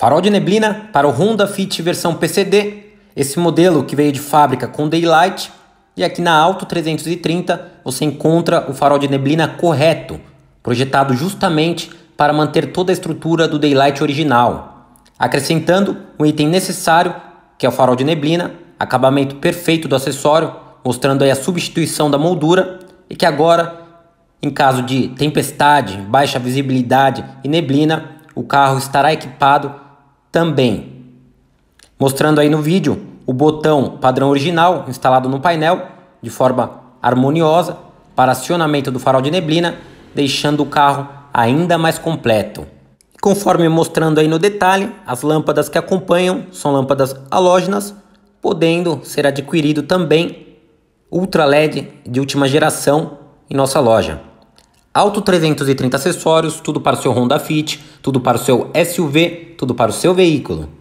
Farol de neblina para o Honda Fit versão PCD, esse modelo que veio de fábrica com Daylight, e aqui na Alto 330 você encontra o farol de neblina correto, projetado justamente para manter toda a estrutura do Daylight original, acrescentando um item necessário, que é o farol de neblina, acabamento perfeito do acessório, mostrando aí a substituição da moldura, e que agora, em caso de tempestade, baixa visibilidade e neblina, o carro estará equipado também. Mostrando aí no vídeo o botão padrão original instalado no painel de forma harmoniosa para acionamento do farol de neblina, deixando o carro ainda mais completo. Conforme mostrando aí no detalhe, as lâmpadas que acompanham são lâmpadas halógenas, podendo ser adquirido também Ultra LED de última geração em nossa loja. Auto 330 acessórios, tudo para o seu Honda Fit, tudo para o seu SUV, tudo para o seu veículo.